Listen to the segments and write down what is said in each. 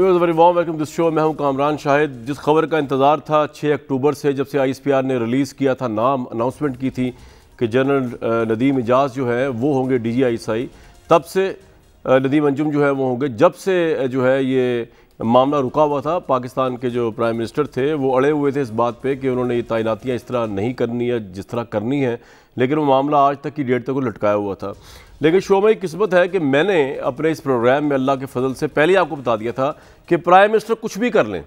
Very warm welcome this show मैं हूं कामरान शाहिद जिस खबर का इंतज़ार था 6 अक्टूबर से जब से आईएसपीआर ने रिलीज़ किया था नाम अनाउंसमेंट की थी कि जनरल नदीम एजाज जो है वो होंगे डी जी आई तब से नदीम अंजुम जो है वो होंगे जब से जो है ये मामला रुका हुआ था पाकिस्तान के जो प्राइम मिनिस्टर थे वो अड़े हुए थे इस बात पर कि उन्होंने ये तैनातियाँ इस तरह नहीं करनी है जिस तरह करनी है लेकिन वो मामला आज तक की डेट तक वो लटकाया हुआ था लेकिन शो में किस्मत है कि मैंने अपने इस प्रोग्राम में अल्लाह के फजल से पहले आपको बता दिया था कि प्राइम मिनिस्टर कुछ भी कर लें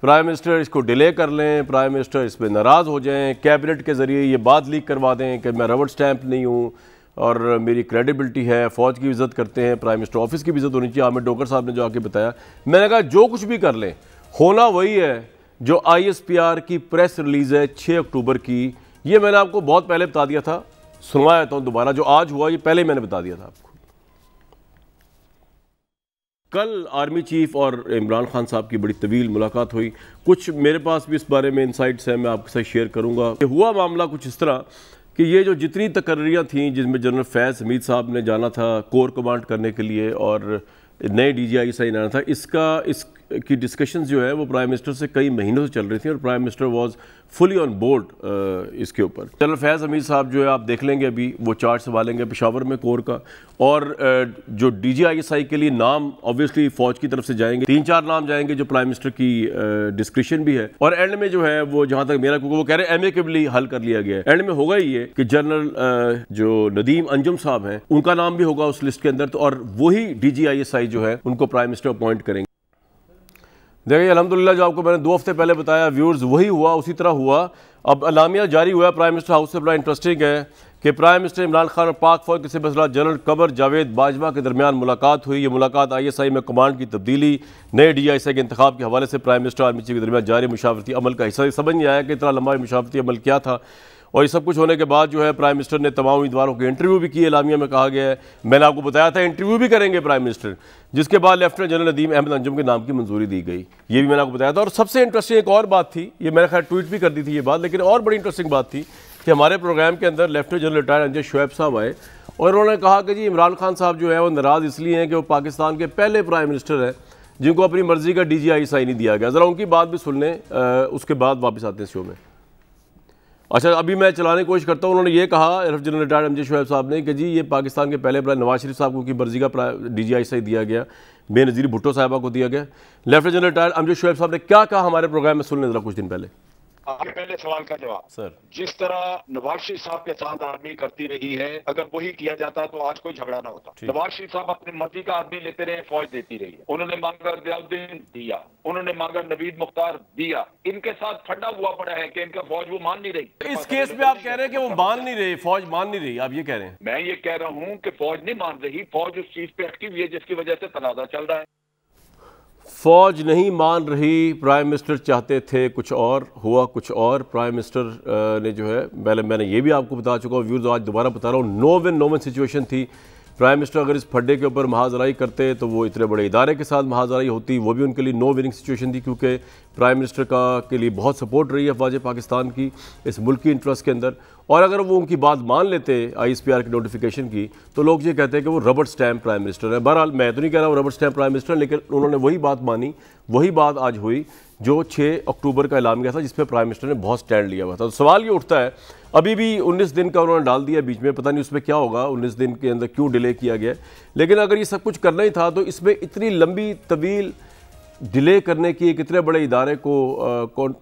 प्राइम मिनिस्टर इसको डिले कर लें प्राइम मिनिस्टर इस पर नाराज़ हो जाएं कैबिनेट के ज़रिए ये बात लीक करवा दें कि मैं रबड़ स्टैंप नहीं हूँ और मेरी क्रेडिबिलिटी है फ़ौज की इज़्ज़त करते हैं प्राइम मिनिस्टर ऑफिस की भी इज़्ज़त होनी चाहिए आमिर डोकर साहब ने जो आके बताया मैंने कहा जो कुछ भी कर लें होना वही है जो आई की प्रेस रिलीज़ है छः अक्टूबर की ये मैंने आपको बहुत पहले बता दिया था सुनवाया देता दोबारा जो आज हुआ ये पहले मैंने बता दिया था आपको कल आर्मी चीफ और इमरान खान साहब की बड़ी तवील मुलाकात हुई कुछ मेरे पास भी इस बारे में इंसाइट्स हैं मैं आपके साथ शेयर करूंगा हुआ मामला कुछ इस तरह कि ये जो जितनी तकर्रियाँ थीं जिसमें जनरल फैज़ हमीद साहब ने जाना था कोर कमांड करने के लिए और नए डी जी आई सही जाना था इसका इस की डिस्कशन जो है वो प्राइम मिनिस्टर से कई महीनों से चल रही थी और prime minister was fully on board इसके ऊपर जनरल फैज़ हमीद साहब जो है आप देख लेंगे अभी वो चार्ज संभालेंगे पिशावर में कोर का और uh, जो डी जी आई एस आई के लिए नाम ऑब्वियसली फ़ौज की तरफ से जाएंगे तीन चार नाम जाएंगे जो प्राइम मिनिस्टर की डिस्क्रिप्शन uh, भी है और एंड में जो है वो जहाँ तक मेरा क्योंकि वो कह रहे हैं एम हल कर लिया गया है एंड में होगा ही ये कि जनरल uh, जो नदीम अंजुम साहब हैं उनका नाम भी होगा उस लिस्ट के अंदर तो और वही डी जी आई एस आई जो है उनको प्राइम मिनिस्टर अपॉइंट करेंगे देखिए अलहमदिल्ला जो आपको मैंने दो हफ्ते पहले बताया व्यूर्स वही हुआ उसी तरह हुआ अब अलामिया जारी हुआ प्राइम मिनिस्टर हाउस से बड़ा इंटरेस्टिंग है कि प्राइम मिनिस्टर इमरान खान और पाक फौज के सिपसला जनरल कबर जावेद बाजवा के दरमियान मुलाकात हुई ये मुलाकात आईएसआई में कमांड की तब्दीली नए डीआईएसआई के इंतब के हवाले से प्राइम मिनिस्टर आर्मी चीफ के दरमियान जारी मुशावरती अमल का हिस्सा समझ नहीं आया कि इतना लंबा मुशावरती अमल क्या था और ये सब कुछ होने के बाद जो है प्राइम मिनिस्टर ने तमाम उम्मीदवारों के इंटरव्यू भी किए लामिया में कहा गया है मैंने आपको बताया था इंटरव्यू भी करेंगे प्राइम मिनिस्टर जिसके बाद लेफ्टिनेंट जनरल नदीम अहमद अंजुम के नाम की मंजूरी दी गई ये भी मैंने आपको बताया था और सबसे इंटरेस्टिंग एक और बात थी ये मैंने खैर ट्वीट भी कर दी थी ये बात लेकिन और बड़ी इंटरेस्टिंग बात थी कि हमारे प्रोग्राम के अंदर lieutenant general retire Amjad Shoaib साहब आए और उन्होंने कहा कि जी इमरान खान साहब जो है वो नाराज़ इसलिए हैं कि वो पाकिस्तान के पहले प्राइम मिनिस्टर हैं जिनको अपनी मर्ज़ी का डी जी आई साइन ही दिया गया ज़रा उनकी बात भी सुन लें उसके बाद वापस आते हैं शो में अच्छा अभी मैं चलाने की कोशिश करता हूँ उन्होंने ये कहा रफ जनरल रिटायर्ड एम जे साहब ने कि जी ये पाकिस्तान के पहले प्राइम नवाज शरीफ साहब को की मर्जी का डी जी आई से दिया गया बेनज़ीर भुट्टो साहबा को दिया गया lieutenant general retired Amjad Shoaib साहब ने क्या कहा हमारे प्रोग्राम में सुनने जरा कुछ दिन पहले आपके पहले सवाल का जवाब सर जिस तरह नवाज शरीफ साहब के साथ आदमी करती रही है अगर वही किया जाता तो आज कोई झगड़ा ना होता नवाज शरीफ साहब अपनी मर्जी का आदमी लेते रहे फौज देती रही है उन्होंने मांगा दयाउद्दीन दिया उन्होंने मांगा नवीद मुख्तार दिया इनके साथ ठंडा हुआ पड़ा है कि इनका फौज वो मान नहीं रही तो इस केस में आप कह रहे हैं कि वो मान नहीं रही फौज मान नहीं रही आप ये कह रहे हैं मैं ये कह रहा हूँ की फौज नहीं मान रही फौज उस चीज पे एक्टिव है जिसकी वजह से तनाजा चल रहा है फौज नहीं मान रही प्राइम मिनिस्टर चाहते थे कुछ और हुआ कुछ और प्राइम मिनिस्टर ने जो है पहले मैंने ये भी आपको बता चुका हूँ व्यूज़ आज दोबारा बता रहा हूँ no win no win situation थी प्राइम मिनिस्टर अगर इस फड्डे के ऊपर महाजराई करते तो वो इतने बड़े इदारे के साथ महाजराई होती वो भी उनके लिए नो विनिंग सिचुएशन थी क्योंकि प्राइम मिनिस्टर का के लिए बहुत सपोर्ट रही है अफवाज पाकिस्तान की इस मुल्क की इंटरेस्ट के अंदर और अगर वो उनकी बात मान लेते आई एस पी आर की नोटिफिकेशन की तो लोग ये कहते हैं कि वो रबर्ट स्टैम्प प्राइम मिनिस्टर है बहरहाल मैं तो नहीं कह रहा हूँ रबर्ट स्टैम्प प्राइम मिनिस्टर लेकिन उन्होंने वही बात मानी वही बात आज हुई जो 6 अक्टूबर का ऐलान किया था जिसमें प्राइम मिनिस्टर ने बहुत स्टैंड लिया हुआ था तो सवाल ये उठता है अभी भी 19 दिन का उन्होंने डाल दिया बीच में पता नहीं उसमें क्या होगा 19 दिन के अंदर क्यों डिले किया गया लेकिन अगर ये सब कुछ करना ही था तो इसमें इतनी लंबी तवील डिले करने की एक इतने बड़े इदारे को कौन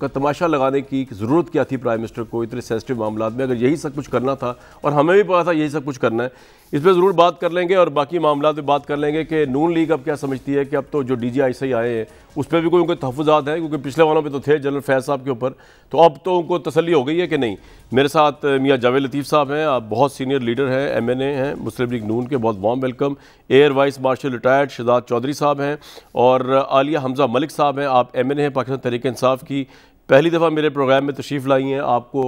का तमाशा लगाने की ज़रूरत क्या थी प्राइम मिनिस्टर को इतने सेंसिटिव मामला में अगर यही सब कुछ करना था और हमें भी पता था यही सब कुछ करना है इस पर ज़रूर बात कर लेंगे और बाकी मामला पर बात कर लेंगे कि नून लीग अब क्या समझती है कि अब तो जो डी जी आई सी आए हैं उस पर भी कोई उनके तहफात हैं क्योंकि पिछले वालों पर तो थे जनरल फैज साहब के ऊपर तो अब तो उनको तसली हो गई है कि नहीं मेरे साथ मियाँ जावेद लतीफ़ साहब हैं आप बहुत सीनियर लीडर हैं एम एन ए हैं मुस्लिम लीग नून के बहुत warm welcome air vice marshal retired Shahdad Chaudhry साहब हैं और आलिया हमजा मलिक साहब हैं आप एम एन ए हैं पाकिस्तान तहरीक इंसाफ की पहली दफ़ा मेरे प्रोग्राम में तशरीफ़ लाई हैं आपको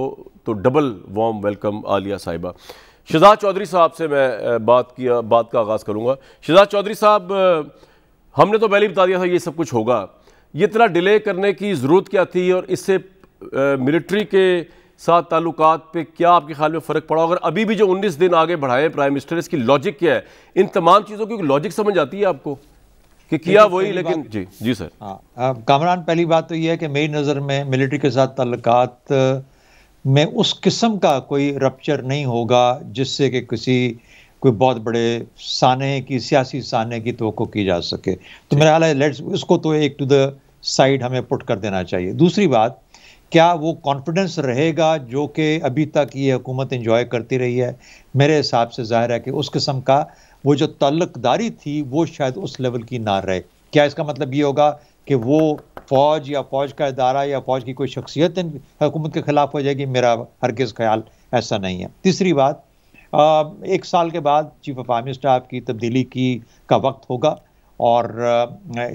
तो डबल वार्म वेलकम आलिया साहिबा शहजाद चौधरी साहब से मैं बात किया बात का आगाज़ करूँगा शहजाद चौधरी साहब हमने तो पहले ही बता दिया था ये सब कुछ होगा ये इतना डिले करने की ज़रूरत क्या थी और इससे मिलिट्री के साथ ताल्लुक पे क्या आपके ख्याल में फ़र्क पड़ा अगर अभी भी जो 19 दिन आगे बढ़ाए प्राइम मिनिस्टर इसकी लॉजिक क्या है इन तमाम चीज़ों की लॉजिक समझ आती है आपको कि किया वही लेकिन जी जी सर हाँ कामरान पहली बात तो यह है कि मेरी नज़र में मिलिट्री के साथ ताल्लुक में उस किस्म का कोई रप्चर नहीं होगा जिससे कि किसी कोई बहुत बड़े साने की सियासी साने की तो की जा सके तो मेरा ख्याल है लेट्स उसको तो एक टू द साइड हमें पुट कर देना चाहिए दूसरी बात क्या वो कॉन्फिडेंस रहेगा जो कि अभी तक ये हुकूमत इंजॉय करती रही है मेरे हिसाब से जाहिर है कि उस किस्म का वो जो तल्लकदारी थी वो शायद उस लेवल की ना रहे क्या इसका मतलब ये होगा कि वो फौज या फौज का इदारा या फौज की कोई शख्सियत हुकूमत के ख़िलाफ़ हो जाएगी मेरा हरगज़ ख्याल ऐसा नहीं है तीसरी बात एक साल के बाद चीफ ऑफ आर्मी स्टाफ की तब्दीली की का वक्त होगा और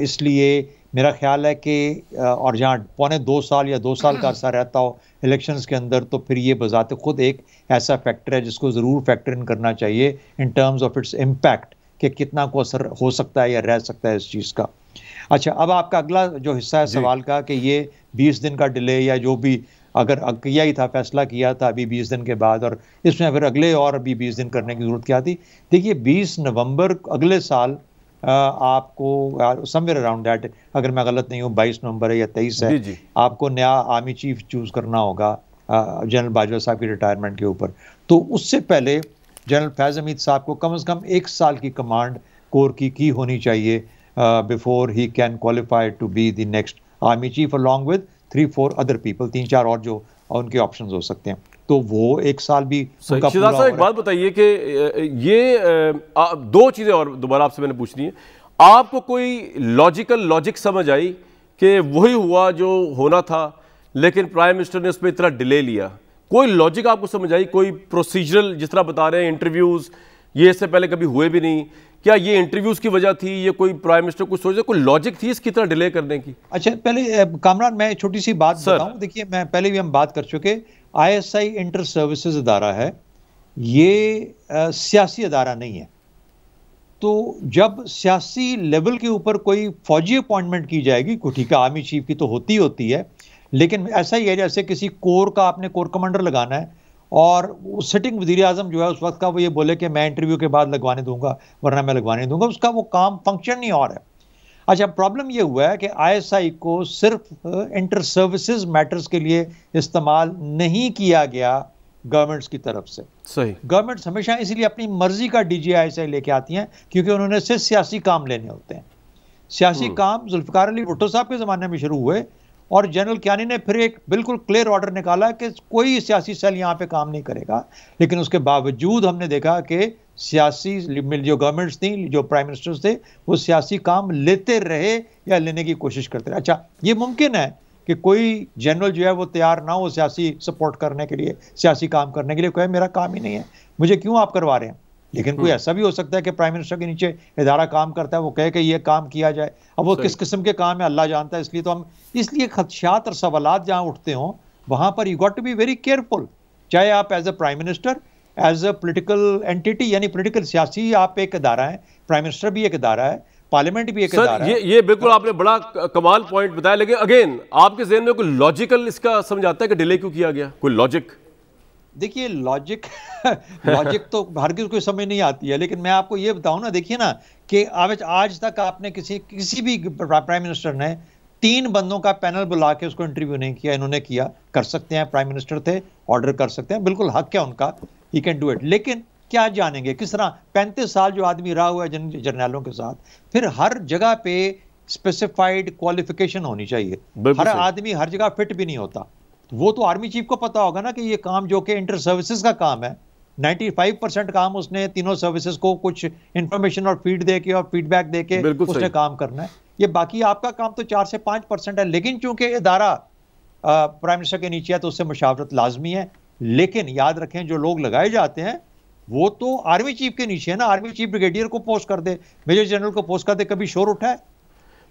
इसलिए मेरा ख्याल है कि और जहाँ पौने दो साल या दो साल का अरसा रहता हो इलेक्शंस के अंदर तो फिर ये बजात खुद एक ऐसा फैक्टर है जिसको ज़रूर फैक्टर इन करना चाहिए in terms of its impact कि कितना को असर हो सकता है या रह सकता है इस चीज़ का अच्छा अब आपका अगला जो हिस्सा है सवाल का कि ये बीस दिन का डिले या जो भी अगर किया ही था फैसला किया था अभी बीस दिन के बाद और इसमें फिर अगले और अभी बीस दिन करने की ज़रूरत क्या थी देखिए बीस नवंबर अगले साल आपको समवेयर अराउंड दैट अगर मैं गलत नहीं हूँ बाईस नवंबर है या तेईस है जी। आपको नया आर्मी चीफ चूज़ करना होगा जनरल बाजवा साहब की रिटायरमेंट के ऊपर तो उससे पहले जनरल फैज़ हमीद साहब को कम अज़ कम एक साल की कमांड कोर की की होनी चाहिए before he can qualify to be the next army chief along with three four other people तीन चार और जो uh, उनके ऑप्शन हो सकते हैं तो वो एक साल भी उनका साहब एक बात बताइए कि uh, ये uh, दो चीज़ें और दोबारा आपसे मैंने पूछनी है आपको कोई लॉजिकल लॉजिक समझ आई कि वही हुआ जो होना था लेकिन प्राइम मिनिस्टर ने उस पर इतना डिले लिया कोई लॉजिक आपको समझ आई कोई प्रोसीजरल जिस तरह बता रहे हैं इंटरव्यूज़ ये इससे पहले कभी हुए भी नहीं क्या ये इंटरव्यूज की वजह थी ये कोई प्राइम मिनिस्टर कुछ सोच रहे कोई लॉजिक थी इस कितना डिले करने की अच्छा पहले कामरान मैं छोटी सी बात बताऊं देखिए मैं पहले भी हम बात कर चुके आईएसआई इंटर सर्विसेज अदारा है ये सियासी अदारा नहीं है तो जब सियासी लेवल के ऊपर कोई फौजी अपॉइंटमेंट की जाएगी ठीक है आर्मी चीफ की तो होती होती है लेकिन ऐसा ही है जैसे किसी कोर का आपने कोर कमांडर लगाना है और सिटिंग वजी अजम जो है उस वक्त का वो ये बोले कि मैं इंटरव्यू के बाद लगवाने दूंगा वरना मैं लगवाने दूंगा उसका वो काम फंक्शन नहीं और है अच्छा प्रॉब्लम ये हुआ है कि आईएसआई को सिर्फ इंटर सर्विसेज मैटर्स के लिए इस्तेमाल नहीं किया गया गवर्नमेंट्स की तरफ से सही गवर्नमेंट्स हमेशा इसलिए अपनी मर्जी का एस आई लेके आती हैं क्योंकि उन्होंने सिर्फ सियासी काम लेने होते हैं सियासी हम्म। काम जुल्फकार अली भुट्टो साहब के ज़माने में शुरू हुए और जनरल क्यानी ने फिर एक बिल्कुल क्लियर ऑर्डर निकाला कि कोई सियासी सेल यहाँ पे काम नहीं करेगा लेकिन उसके बावजूद हमने देखा कि सियासी जो गवर्नमेंट्स थी जो प्राइम मिनिस्टर्स थे वो सियासी काम लेते रहे या लेने की कोशिश करते रहे अच्छा ये मुमकिन है कि कोई जनरल जो है वो तैयार ना हो सियासी सपोर्ट करने के लिए सियासी काम करने के लिए कोई मेरा काम ही नहीं है मुझे क्यों आप करवा रहे हैं लेकिन कोई हम्म। ऐसा भी हो सकता है कि प्राइम मिनिस्टर के नीचे इदारा काम करता है वो कहे कि ये काम किया जाए अब वो किस किस्म के काम है अल्लाह जानता है इसलिए तो हम इसलिए खदशात और सवालत जहाँ उठते हों वहाँ पर you got to be very careful चाहे आप as a prime minister as a political entity यानी पोलिटिकल सियासी आप एक अदारा है प्राइम मिनिस्टर भी एक अदारा है पार्लियामेंट भी एक सर, ये, ये बिल्कुल आपने बड़ा कमाल पॉइंट बताया लेकिन अगेन आपके जहन में कोई लॉजिकल इसका समझ आता है कि डिले क्यों किया गया कोई लॉजिक देखिए लॉजिक लॉजिक तो हर किसी को समझ नहीं आती है लेकिन मैं आपको ये बताऊं ना देखिए ना कि आज आज तक आपने किसी किसी भी प्राइम मिनिस्टर ने तीन बंदों का पैनल बुला के उसको इंटरव्यू नहीं किया इन्होंने किया कर सकते हैं प्राइम मिनिस्टर थे ऑर्डर कर सकते हैं बिल्कुल हक है उनका ही कैन डू इट लेकिन क्या जानेंगे किस तरह पैंतीस साल जो आदमी रहा हुआ है जर्नैलों के साथ फिर हर जगह पे स्पेसिफाइड क्वालिफिकेशन होनी चाहिए हर आदमी हर जगह फिट भी नहीं होता वो तो आर्मी चीफ को पता होगा ना कि ये काम जो कि इंटर सर्विसेज का काम है 95 परसेंट काम उसने तीनों सर्विसेज को कुछ इंफॉर्मेशन और फीड दे के और फीडबैक दे के उसने काम करना है ये बाकी आपका काम तो चार से पाँच परसेंट है लेकिन चूंकि इदारा प्राइम मिनिस्टर के नीचे है तो उससे मुशावरत लाजमी है लेकिन याद रखें जो लोग लगाए जाते हैं वो तो आर्मी चीफ के नीचे है ना आर्मी चीफ ब्रिगेडियर को पोस्ट कर दे मेजर जनरल को पोस्ट कर दे कभी शोर उठाए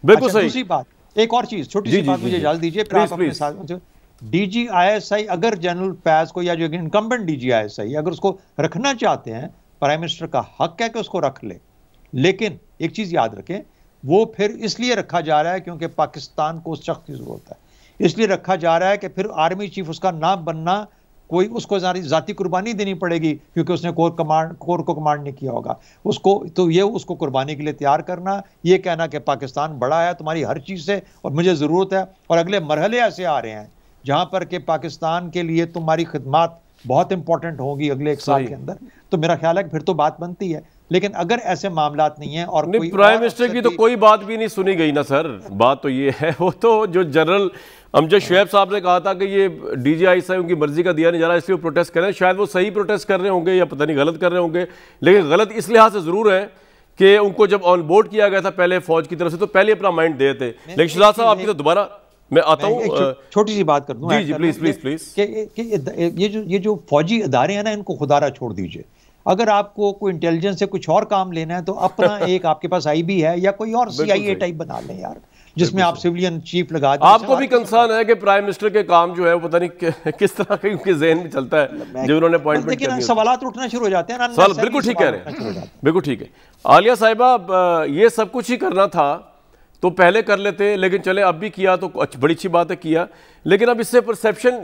बिल्कुल अच्छा, सही बात एक और चीज छोटी सी बात मुझे इजाजत दीजिए डीजीआईएसआई अगर जनरल पैस को या जो इनकम्बेंट डीजीआईएसआई अगर उसको रखना चाहते हैं प्राइम मिनिस्टर का हक है कि उसको रख ले लेकिन एक चीज़ याद रखें वो फिर इसलिए रखा जा रहा है क्योंकि पाकिस्तान को उस शख्स की ज़रूरत है इसलिए रखा जा रहा है कि फिर आर्मी चीफ उसका नाम बनना कोई उसको ज़ाती कुर्बानी देनी पड़ेगी क्योंकि उसने कोर कमांड कोर को कमांड नहीं किया होगा उसको तो ये उसको कुर्बानी के लिए तैयार करना ये कहना कि पाकिस्तान बड़ा है तुम्हारी हर चीज़ से और मुझे ज़रूरत है और अगले मरहले ऐसे आ रहे हैं जहां पर के पाकिस्तान के लिए तुम्हारी खदमात बहुत इंपॉर्टेंट होंगी अगले एक साल के अंदर तो मेरा ख्याल है फिर तो बात बनती है लेकिन अगर ऐसे मामला नहीं है और नहीं, प्राइम मिनिस्टर की तो कोई बात भी नहीं सुनी गई ना सर बात तो ये है वो तो जो जनरल अमजद शुएब साहब ने कहा था कि ये डीजीआई साहब उनकी मर्जी का दिया नहीं जा रहा इसलिए वो प्रोटेस्ट कर रहे हैं शायद वो सही प्रोटेस्ट कर रहे होंगे या पता नहीं गलत कर रहे होंगे लेकिन गलत इस लिहाज से ज़रूर है कि उनको जब ऑन बोर्ड किया गया था पहले फौज की तरफ से तो पहले अपना माइंड देते थे लेकिन शिलाज साहब आपकी तो दोबारा मैं आता हूँ छोटी सी बात कर दूँ जी प्लीज प्लीज प्लीज कि ये जो ये जो फौजी अदारे हैं ना इनको खुदारा छोड़ दीजिए अगर आपको कोई इंटेलिजेंस से कुछ और काम लेना है तो अपना एक आपके पास आईबी है या कोई और सीआईए टाइप बना लें यार जिसमें आप सिविलियन चीफ लगा दें आपको भी कंसर्न है कि प्राइम मिनिस्टर के काम जो है वो पता नहीं किस तरह के उनके जहन में चलता है मतलब जो उन्होंने अपॉइंटमेंट लेकिन हाँ, सवाल उठना शुरू हो जाते हैं बिल्कुल ठीक कह रहे हैं बिल्कुल ठीक है आलिया साहिबा ये सब कुछ ही करना था तो पहले कर लेते लेकिन चले अब भी किया तो बड़ी अच्छी बात है किया लेकिन अब इससे परसेप्शन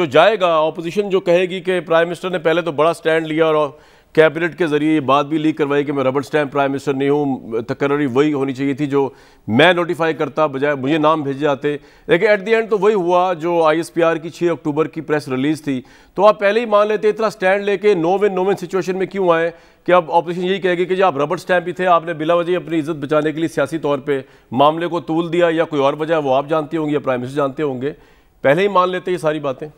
जो जाएगा ऑपोजिशन जो कहेगी कि प्राइम मिनिस्टर ने पहले तो बड़ा स्टैंड लिया और कैबिनेट के जरिए ये बात भी लीक करवाई कि मैं रबड़ स्टैम्प प्राइम मिनिस्टर नहीं हूँ तकर्री वही होनी चाहिए थी जो मैं नोटिफाई करता बजाय मुझे नाम भेजे जाते लेकिन एट द एंड तो वही हुआ जो आईएसपीआर की 6 अक्टूबर की प्रेस रिलीज थी तो आप पहले ही मान लेते इतना स्टैंड लेके no win no win situation में क्यों आए कि अब ऑपोजिशन यही कहेगी कि जी आप रबड़ स्टैम्प ही थे आपने बिला वजह अपनी इज्जत बचाने के लिए सियासी तौर पर मामले को तूल दिया या कोई और वजह वो आप जानते होंगे या प्राइम मिनिस्टर जानते होंगे पहले ही मान लेते ये सारी बातें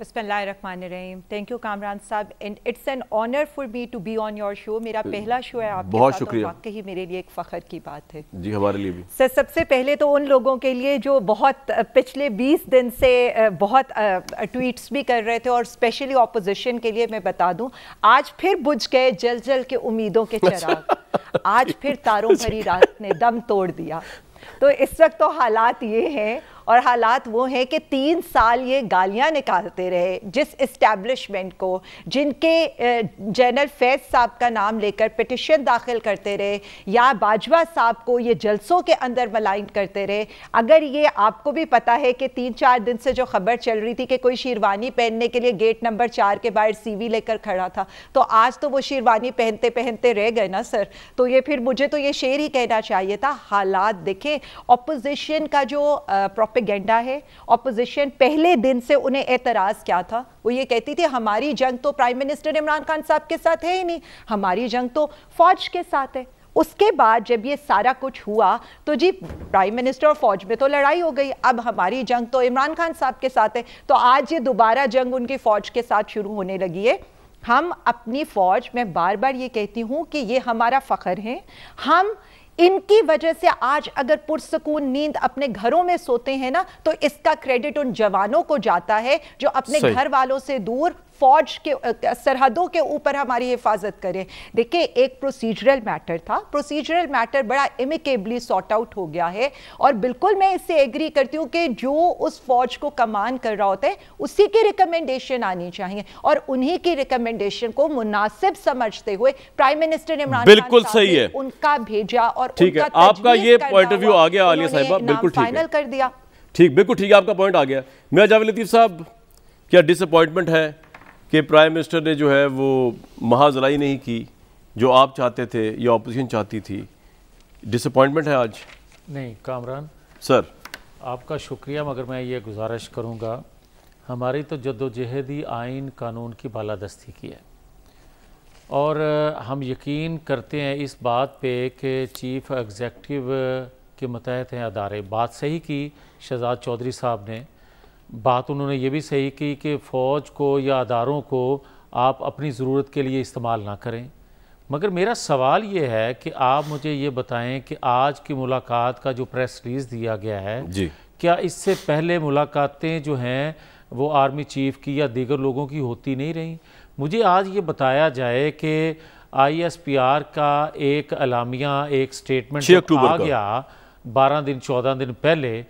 बसमीम थैंक यू कामरान साहब and it's an honour for me to be on your show मेरा तो पहला शो है आपके बहुत शुक्रिया ही मेरे लिए एक फखर की बात है जी हमारे लिए भी सर सबसे पहले तो उन लोगों के लिए जो बहुत पिछले 20 दिन से बहुत ट्वीट्स भी कर रहे थे और स्पेशली ऑपोजिशन के लिए मैं बता दूं आज फिर बुझ गए जल जल के उम्मीदों के अच्छा। चरा आज फिर तारों अच्छा। भरी रात ने दम तोड़ दिया तो इस वक्त तो हालात ये हैं और हालात वो हैं कि तीन साल ये गालियाँ निकालते रहे जिस इस्टेब्लिशमेंट को जिनके जनरल फैज साहब का नाम लेकर पटिशन दाखिल करते रहे या बाजवा साहब को ये जलसों के अंदर मलाइन करते रहे अगर ये आपको भी पता है कि तीन चार दिन से जो खबर चल रही थी कि कोई शेरवानी पहनने के लिए गेट नंबर चार के बाहर सीवी लेकर खड़ा था तो आज तो वो शेरवानी पहनते पहनते रह गए ना सर तो ये फिर मुझे तो ये शेर ही कहना चाहिए था हालात देखें अपोजिशन का जो प्रॉपर प्रोपेगेंडा है ऑपोजिशन पहले दिन से उन्हें एतराज़ क्या था वो ये कहती थी हमारी जंग तो प्राइम मिनिस्टर इमरान खान साहब के साथ है ही नहीं हमारी जंग तो फौज के साथ है उसके बाद जब ये सारा कुछ हुआ तो जी प्राइम मिनिस्टर और फौज में तो लड़ाई हो गई अब हमारी जंग तो इमरान खान साहब के साथ है तो आज ये दोबारा जंग उनकी फौज के साथ शुरू होने लगी है हम अपनी फ़ौज मैं बार बार ये कहती हूँ कि ये हमारा फ़ख्र है हम इनकी वजह से आज अगर पुरसकून नींद अपने घरों में सोते हैं ना तो इसका क्रेडिट उन जवानों को जाता है जो अपने घर वालों से दूर फौज के सरहदों के ऊपर हमारी हिफाजत करें देखिए एक प्रोसीजरल मैटर था प्रोसीजरल मैटर बड़ा इमिकेबली सॉर्ट आउट हो गया है और बिल्कुल मैं इससे एग्री करती हूँ कि जो उस फौज को कमान कर रहा होता है उसी की रिकमेंडेशन आनी चाहिए और उन्हीं की रिकमेंडेशन को मुनासिब समझते हुए प्राइम मिनिस्टर इमरान बिल्कुल सही है उनका भेजा और ठीक है आपका ये पॉइंट ऑफ व्यू आ गया आलिया साहिबा बिल्कुल फाइनल कर दिया ठीक बिल्कुल ठीक है आपका पॉइंट आ गया मियाँ जावेद लतीफ़ साहब क्या डिसअपॉइंटमेंट है कि प्राइम मिनिस्टर ने जो है वो महाजलाई नहीं की जो आप चाहते थे या अपोजिशन चाहती थी डिसअपॉइंटमेंट है आज नहीं कामरान सर आपका शुक्रिया मगर मैं ये गुजारिश करूँगा हमारी तो जदोजहदी आइन कानून की बालादस्ती की है और हम यकीन करते हैं इस बात पे कि चीफ़ एग्जेक्टिव के मतहत हैं अदारे बात सही की शहजाद चौधरी साहब ने बात उन्होंने ये भी सही की कि फ़ौज को या अदारों को आप अपनी ज़रूरत के लिए इस्तेमाल ना करें मगर मेरा सवाल ये है कि आप मुझे ये बताएं कि आज की मुलाकात का जो प्रेस रिलीज़ दिया गया है जी क्या इससे पहले मुलाकातें जो हैं वो आर्मी चीफ़ की या दीगर लोगों की होती नहीं रहीं मुझे आज ये बताया जाए कि आईएसपीआर का एक अलामिया एक स्टेटमेंट आ गया बारह दिन चौदह दिन पहले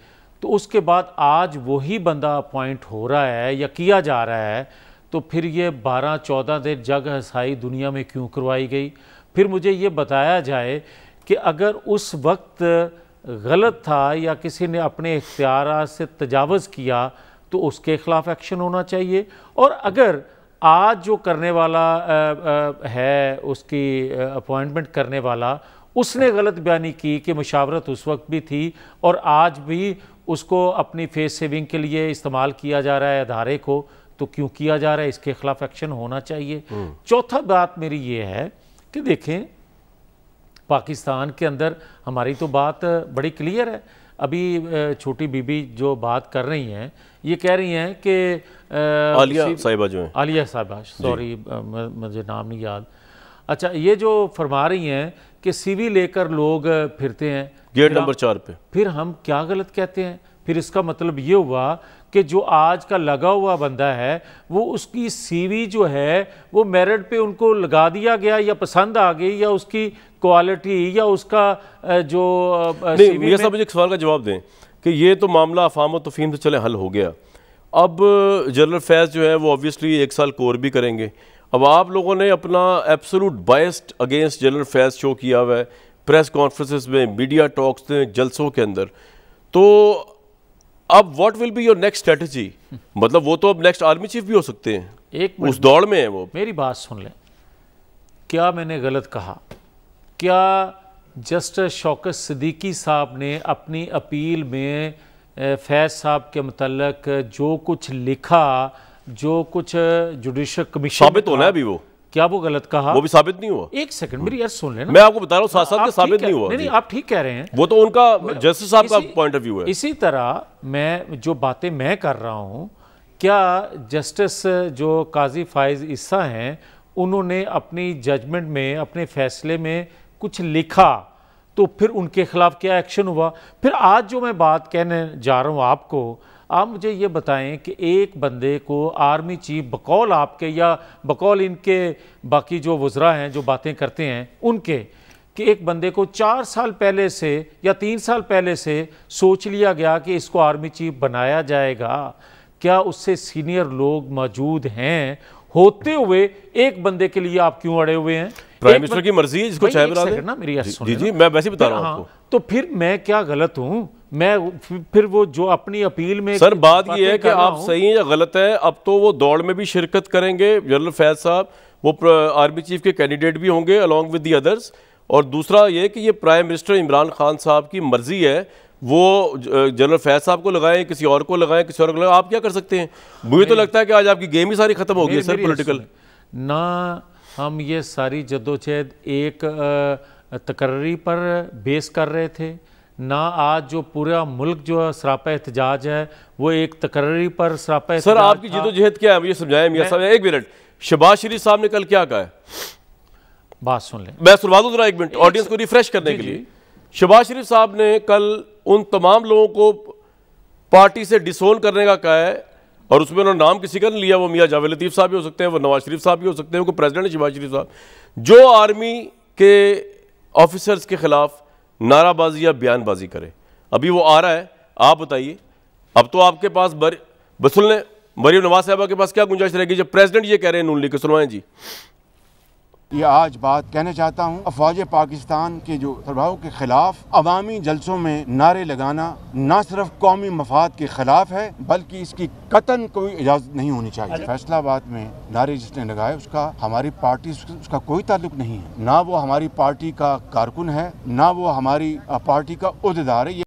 तो उसके बाद आज वही बंदा अपॉइंट हो रहा है या किया जा रहा है तो फिर ये बारह चौदह देर जग हसाई दुनिया में क्यों करवाई गई फिर मुझे ये बताया जाए कि अगर उस वक्त गलत था या किसी ने अपने इख्तियार से तजावज़ किया तो उसके ख़िलाफ़ एक्शन होना चाहिए और अगर आज जो करने वाला है उसकी अपॉइंटमेंट करने वाला उसने गलत बयानी की कि मशावरत उस वक्त भी थी और आज भी उसको अपनी फेस सेविंग के लिए इस्तेमाल किया जा रहा है अदारे को तो क्यों किया जा रहा है इसके खिलाफ एक्शन होना चाहिए हम्म। चौथा बात मेरी ये है कि देखें पाकिस्तान के अंदर हमारी तो बात बड़ी क्लियर है अभी छोटी बीबी जो बात कर रही हैं ये कह रही हैं कि आलिया साहिबा जो आलिया साहिबा सॉरी मुझे नाम नहीं याद अच्छा ये जो फरमा रही हैं कि सीवी लेकर लोग फिरते हैं गेट नंबर चार पे फिर हम क्या गलत कहते हैं फिर इसका मतलब ये हुआ कि जो आज का लगा हुआ बंदा है वो उसकी सीवी जो है वो मेरिट पे उनको लगा दिया गया या पसंद आ गई या उसकी क्वालिटी या उसका जो नहीं मेरा मुझे सवाल का जवाब दें कि ये तो मामला अफाम और तफीम से चले हल हो गया अब जनरल फैज जो है वो ऑब्वियसली एक साल कोर भी करेंगे अब आप लोगों ने अपना absolute biased against general Faiz show किया हुआ है प्रेस कॉन्फ्रेंसेस में मीडिया टॉक्स में जलसों के अंदर तो अब what will be your next strategy मतलब वो तो अब नेक्स्ट आर्मी चीफ भी हो सकते हैं एक उस दौड़ में है वो मेरी बात सुन लें क्या मैंने गलत कहा क्या जस्टिस शौकत सिद्दीकी साहब ने अपनी अपील में फैज साहब के मतलब जो कुछ लिखा जो कुछ जुडिशियल कमीशन साबित होना है अभी वो क्या वो गलत कहा वो भी साबित नहीं हुआ एक सेकंड मेरी यार सुन लेना मैं आपको बता रहा हूँ साथ हाँ, साथ नहीं हुआ नहीं आप ठीक कह रहे हैं वो तो उनका जस्टिस साहब का पॉइंट ऑफ व्यू है इसी तरह मैं जो बातें मैं कर रहा हूँ क्या जस्टिस जो काजी फाइज ईसा हैं उन्होंने अपनी जजमेंट में अपने फैसले में कुछ लिखा तो फिर उनके खिलाफ क्या एक्शन हुआ फिर आज जो मैं बात कहने जा रहा हूँ आपको आप मुझे ये बताएं कि एक बंदे को आर्मी चीफ बकौल आपके या बकौल इनके बाकी जो वज्रा हैं जो बातें करते हैं उनके कि एक बंदे को चार साल पहले से या तीन साल पहले से सोच लिया गया कि इसको आर्मी चीफ बनाया जाएगा क्या उससे सीनियर लोग मौजूद हैं होते हुए एक बंदे के लिए आप क्यों अड़े हुए हैं प्राइम मिनिस्टर की मर्जी है जिसको चाहे बुला ना मेरी जी, जी मैं वैसे बता रहा हूँ हाँ, तो फिर मैं क्या गलत हूँ मैं फिर वो जो अपनी अपील में सर बात ये है कि आप सही या गलत है अब तो वो दौड़ में भी शिरकत करेंगे जनरल फैज साहब वो आर्मी चीफ के कैंडिडेट भी होंगे अलॉन्ग विद दी अदर्स और दूसरा ये कि ये प्राइम मिनिस्टर इमरान खान साहब की मर्जी है वो जनरल फैज साहब को लगाएं किसी और को लगाएं किसी और को लगाएं आप क्या कर सकते हैं मुझे तो लगता है कि आज आपकी गेम ही सारी ख़त्म हो गई सर पोलिटिकल ना हम ये सारी जदोजहद एक तकर्री पर बेस कर रहे थे ना आज जो पूरा मुल्क जो सरापा एहतजाज है वो एक तकर्री पर सरापा सर आपकी जदोजहद क्या है मुझे समझाएं मियाँ साहब एक मिनट शबाज शरीफ साहब ने कल क्या कहा है बात सुन लें मैं सुनवा दूँ जरा एक मिनट ऑडियंस को रिफ्रेश करने के लिए शबाज शरीफ साहब ने कल उन तमाम लोगों को पार्टी से डिसोन करने का कहा है और उसमें उन्होंने नाम किसी का नहीं लिया वो मियाँ जावेद लतीफ़ साहब भी हो सकते हैं वो नवाज शरीफ साहब भी हो सकते हैं वो प्रेसिडेंट शबाज शरीफ साहब जो आर्मी के ऑफिसर्स के ख़िलाफ़ नाराबाजी या बयानबाजी करे अभी वो आ रहा है आप बताइए अब तो आपके पास बर बसुल ने मरीम नवाज साहबा के पास क्या गुंजाइश रहेगी जब प्रेसिडेंट ये कह रहे हैं नून लीग के सुनवाएं जी ये आज बात कहना चाहता हूँ अफवाज पाकिस्तान के जो प्रभाव के खिलाफ अवामी जलसों में नारे लगाना न सिर्फ कौमी मफाद के खिलाफ है बल्कि इसकी कतन कोई इजाज़त नहीं होनी चाहिए फैसलाबाद में नारे जिसने लगाए उसका हमारी पार्टी उसका कोई ताल्लुक नहीं है ना वो हमारी पार्टी का कारकुन है ना वो हमारी पार्टी का अहदेदार है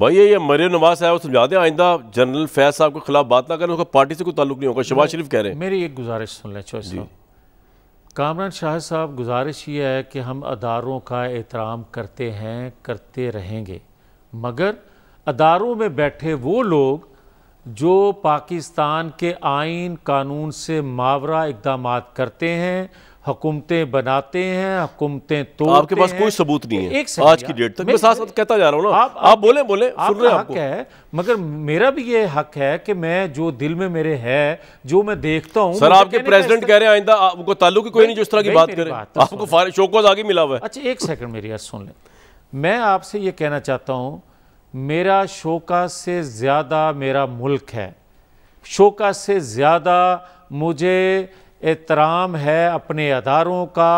भाई ये मरे नवाज है वो समझा दें आइंदा जनरल फैज साहब के खिलाफ बात ना करें उसका पार्टी से कोई ताल्लुक नहीं होगा शबाज शरीफ कह रहे हैं मेरी एक गुजारिश सुन लें चौधरी कामरान शाह साहब गुजारिश ये है कि हम अदारों का एहतराम करते हैं करते रहेंगे मगर अदारों में बैठे वो लोग जो पाकिस्तान के आइन कानून से मावरा इकदाम करते हैं हुकूमतें बनाते हैं हुकूमतें तो आपके पास कोई सबूत नहीं है एक आज की डेट तक मैं साथ साथ कहता जा रहा हूँ आप, आप बोले बोले आप सुन रहे हक है मगर मेरा भी ये हक है कि मैं जो दिल में मेरे है जो मैं देखता हूँ सर आपके प्रेसिडेंट कह रहे हैं आइंदा आपको ताल्लुक ही कोई नहीं जो इस तरह की बात करे तो आपको शोकोज आगे मिला हुआ है अच्छा एक सेकंड मेरी आज सुन लें मैं आपसे ये कहना चाहता हूँ मेरा शोका से ज़्यादा मेरा मुल्क है शोका से ज़्यादा मुझे एहतराम है अपने अदारों का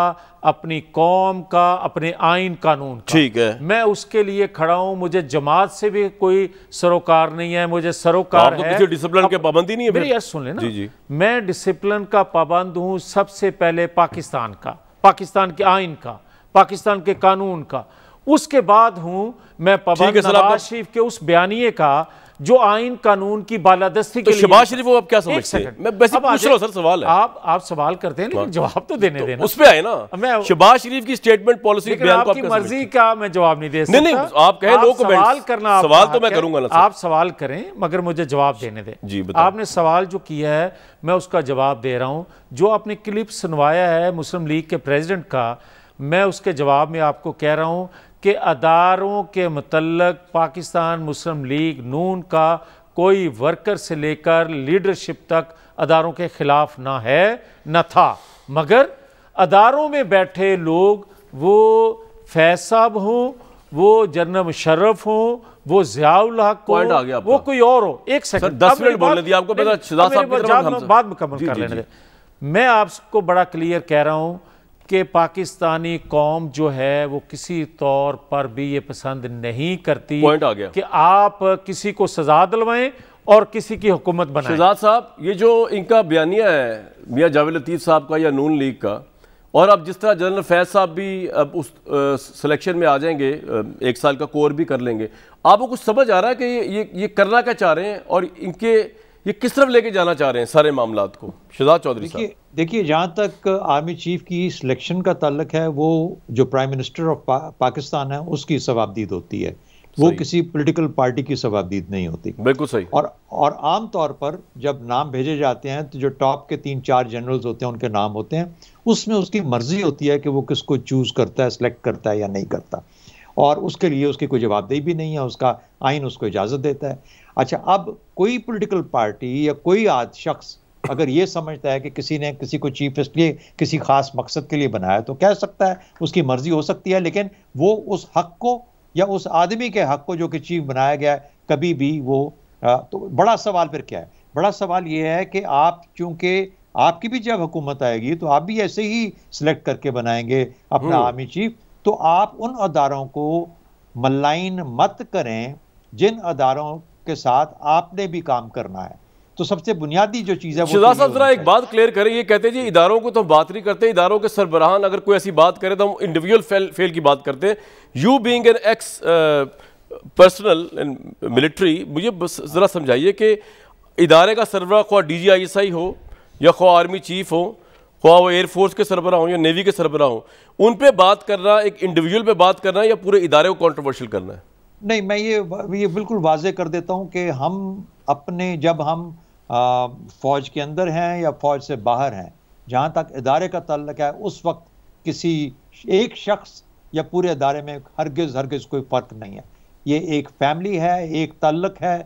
अपनी कौम का अपने आइन कानून ठीक है मैं उसके लिए खड़ा हूँ मुझे जमात से भी कोई सरोकार नहीं है मुझे सरोकार तो है डिसिप्लिन के पाबंदी नहीं है यार सुन लेना जी जी। मैं डिसिप्लिन का पाबंद हूँ सबसे पहले पाकिस्तान का पाकिस्तान के आइन का पाकिस्तान के कानून का उसके बाद हूँ मैं पाबंद शरीफ के उस बयानिए का जो आइन कानून की बालादस्ती तो शबाज शरीफ वो आप क्या समझते हैं मैं वैसे पूछ रहा सर सवाल है आप आप सवाल करते हैं लेकिन हाँ। जवाब तो देने तो देना उस पे आए ना मैं शबाज शरीफ की स्टेटमेंट पॉलिसी बयान को आपकी मर्जी का मैं जवाब नहीं दे सकता नहीं नहीं आप कहें लोग कमेंट सवाल करना सवाल तो मैं करूंगा ना आप सवाल करें मगर मुझे जवाब देने दें जी आपने सवाल जो किया है मैं उसका जवाब दे रहा हूँ जो आपने क्लिप सुनवाया है मुस्लिम लीग के प्रेजिडेंट का मैं उसके जवाब में आपको कह रहा हूँ कि अदारों के मतलब पाकिस्तान मुस्लिम लीग नून का कोई वर्कर से लेकर लीडरशिप तक अदारों के ख़िलाफ़ ना है न था मगर अदारों में बैठे लोग वो फैज साहब हों वो जनरल मुशर्रफ हों वो जियाउल हक आ गया वो कोई और हो एक सेकंड दस मिनट मुकम्मल कर लेने मैं आपको बड़ा क्लियर कह रहा हूँ कि पाकिस्तानी कौम जो है वो किसी तौर पर भी ये पसंद नहीं करती पॉइंट आ गया कि आप किसी को सजा दिलवाएं और किसी की हुकूमत बनाएं शहजाद साहब ये जो इनका बयानिया है मियाँ जावेद लतीफ़ साहब का या नून लीग का और अब जिस तरह जनरल फैज साहब भी अब उस सिलेक्शन में आ जाएंगे एक साल का कोर भी कर लेंगे आपको कुछ समझ आ रहा है कि ये ये, ये करना क्या चाह रहे हैं और इनके ये किस तरफ लेके जाना चाह रहे हैं सारे मामला को शहजाद चौधरी साहब देखिए जहाँ तक आर्मी चीफ की सिलेक्शन का ताल्लक है वो जो प्राइम मिनिस्टर ऑफ पा, पाकिस्तान है उसकी सवाबदीद होती है वो किसी पॉलिटिकल पार्टी की सवाबदीद नहीं होती बिल्कुल सही और और आम तौर पर जब नाम भेजे जाते हैं तो जो टॉप के तीन चार जनरल्स होते हैं उनके नाम होते हैं उसमें उसकी मर्जी होती है कि वो किसको चूज़ करता है सिलेक्ट करता है या नहीं करता और उसके लिए उसकी कोई जवाबदेही भी नहीं है उसका आइन उसको इजाज़त देता है अच्छा अब कोई पोलिटिकल पार्टी या कोई आज शख्स अगर ये समझता है कि किसी ने किसी को चीफ इसलिए किसी खास मकसद के लिए बनाया तो कह सकता है उसकी मर्जी हो सकती है लेकिन वो उस हक को या उस आदमी के हक को जो कि चीफ बनाया गया है कभी भी वो आ, तो बड़ा सवाल फिर क्या है बड़ा सवाल ये है कि आप चूंकि आपकी भी जब हुकूमत आएगी तो आप भी ऐसे ही सिलेक्ट करके बनाएंगे अपना हम्म। आर्मी चीफ तो आप उन अदारों को मलाइन मत करें जिन अदारों के साथ आपने भी काम करना है तो सबसे बुनियादी जो चीज़ है शिजा तो साहब जरा एक बात क्लियर करें ये कहते हैं जी इदारों को तो हम बात नहीं करते इदारों के सरबराहान अगर कोई ऐसी बात करें तो हम इंडिविजुअल फेल, फेल की बात करते हैं you being an ex personnel and military मुझे ज़रा समझाइए कि इदारे का सरबरा ख्वा डी जी आई हो या ख्वा आर्मी चीफ हो ख्वा वो एयरफोर्स के सरबरा हों या नेवी के सरबरा हों उन पर बात करना एक इंडिविजुअल पर बात करना या पूरे इदारे को कॉन्ट्रोवर्शियल करना है नहीं मैं ये ये बिल्कुल वाजे कर देता हूँ कि हम अपने जब हम फ़ौज के अंदर हैं या फ़ौज से बाहर हैं जहाँ तक इदारे का तल्लक है उस वक्त किसी एक शख्स या पूरे अदारे में हरगज़ हरगज़ कोई फ़र्क नहीं है ये एक फैमिली है एक तल्लक है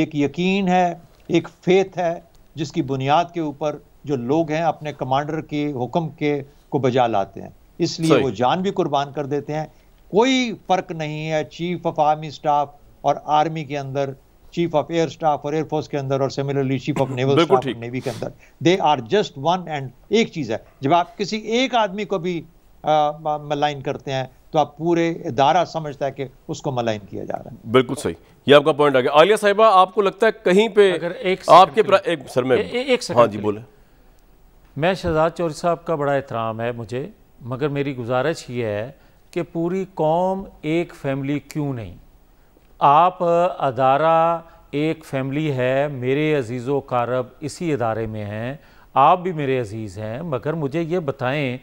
एक यकीन है एक फेथ है जिसकी बुनियाद के ऊपर जो लोग हैं अपने कमांडर के हुक्म के को बजा लाते हैं इसलिए वो जान भी कुर्बान कर देते हैं कोई फ़र्क नहीं है चीफ ऑफ आर्मी स्टाफ और आर्मी के अंदर चीफ ऑफ एयर स्टाफ और एयरफोर्स के अंदर और similarly chief of naval staff navy के अंदर they are just one and एक चीज़ है जब आप किसी एक आदमी को भी मलाइन करते हैं तो आप पूरे इदारा समझता है कि उसको मलाइन किया जा रहा है बिल्कुल सही ये आपका पॉइंट आ गया आलिया साहिबा आपको लगता है कहीं पे अगर एक आपके प्रा... एक सर में ए, एक हाँ जी बोले मैं शहजाद चौधरी साहब का बड़ा एहतराम है मुझे मगर मेरी गुजारिश ये है कि पूरी कौम एक फैमिली क्यों नहीं आप अदारा एक फैमिली है मेरे अजीज़ कारब इसी अदारे में हैं आप भी मेरे अजीज़ हैं मगर मुझे ये बताएं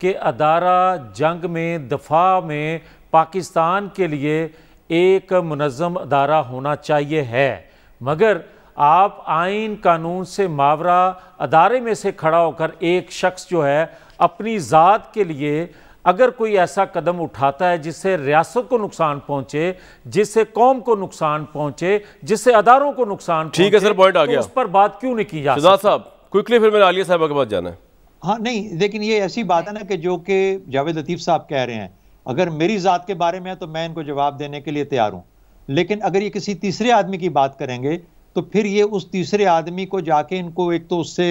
कि अदारा जंग में दफ़ा में पाकिस्तान के लिए एक मनज़म अदारा होना चाहिए है मगर आप आइन कानून से मावरा अदारे में से खड़ा होकर एक शख्स जो है अपनी ज़ात के लिए अगर कोई ऐसा कदम उठाता है जिससे रियासत को नुकसान पहुंचे जिससे कौम को नुकसान पहुंचे जिससे अदारों को नुकसान ठीक है सर पॉइंट आ तो गया उस पर बात क्यों नहीं की जा साहब क्विकली फिर मेरा आलिया साहब के पास जाना है हाँ नहीं लेकिन ये ऐसी बात है ना कि जो कि जावेद लतीफ़ साहब कह रहे हैं अगर मेरी ज़ात के बारे में है तो मैं इनको जवाब देने के लिए तैयार हूँ लेकिन अगर ये किसी तीसरे आदमी की बात करेंगे तो फिर ये उस तीसरे आदमी को जाके इनको एक तो उससे